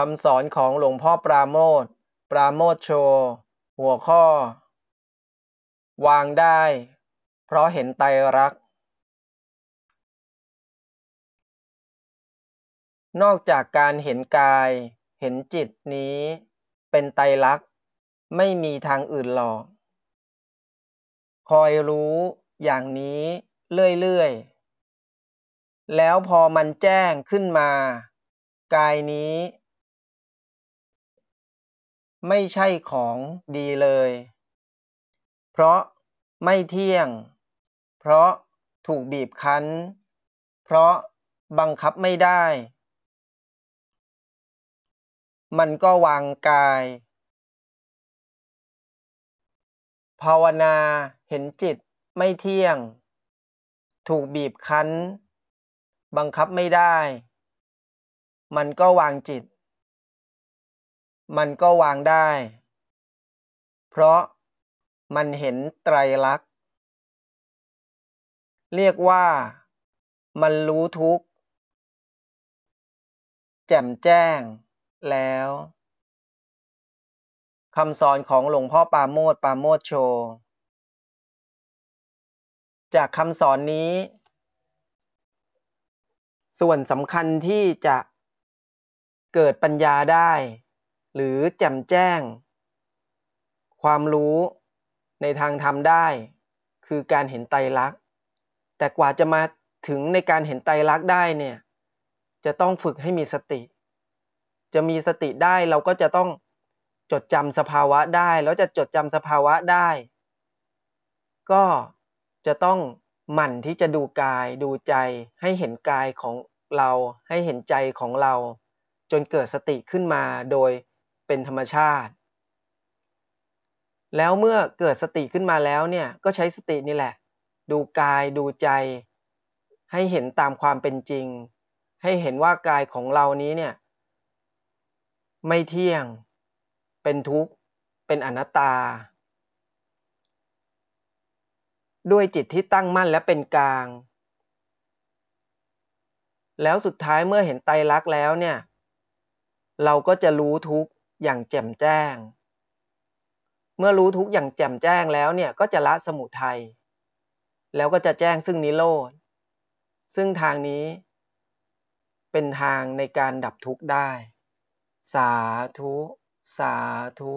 คำสอนของหลวงพ่อปราโมทปราโมทโช หัวข้อ วางได้ เพราะเห็นไตรักนอกจากการเห็นกาย เห็นจิตนี้เป็นไตรักไม่มีทางอื่นหรอก คอยรู้อย่างนี้ เรื่อยๆแล้วพอมันแจ้งขึ้นมา กายนี้ไม่ใช่ของดีเลย เพราะไม่เที่ยง เพราะถูกบีบคั้น เพราะบังคับไม่ได้ มันก็วางกาย ภาวนาเห็นจิตไม่เที่ยง ถูกบีบคั้นบังคับไม่ได้ มันก็วางจิตมันก็วางได้ เพราะมันเห็นไตรลักษณ์ เรียกว่า มันรู้ทุกข์แจ่มแจ้งแล้วคำสอนของหลวงพ่อปาโมดปาโมดโช จากคำสอนนี้ ส่วนสำคัญที่จะเกิดปัญญาได้หรือแจ่มแจ้ง ความรู้ในทางทำได้ คือการเห็นไตรลักษณ์ แต่กว่าจะมาถึงในการเห็นไตรลักษณ์ได้เนี่ยจะต้องฝึกให้มีสติ จะมีสติได้เราก็จะต้องจดจำสภาวะได้ แล้วจะจดจำสภาวะได้ ก็จะต้องหมั่นที่จะดูกาย ดูใจให้เห็นกายของเราให้เห็นใจของเราจนเกิดสติขึ้นมาโดยเป็นธรรมชาติ แล้วเมื่อเกิดสติขึ้นมาแล้วเนี่ย ก็ใช้สตินี่แหละ ดูกายดูใจ ให้เห็นตามความเป็นจริง ให้เห็นว่ากายของเรานี้เนี่ยไม่เที่ยง เป็นทุกข์ เป็นอนัตตา ด้วยจิตที่ตั้งมั่นและเป็นกลาง แล้วสุดท้ายเมื่อเห็นไตรลักษณ์แล้วเนี่ย เราก็จะรู้ทุกข์อย่างแจ่มแจ้ง เมื่อรู้ทุกอย่างแจ่มแจ้งแล้วเนี่ย ก็จะละสมุทัย แล้วก็จะแจ้งซึ่งนิโรธซึ่งทางนี้เป็นทางในการดับทุกข์ได้ สาธุ สาธุ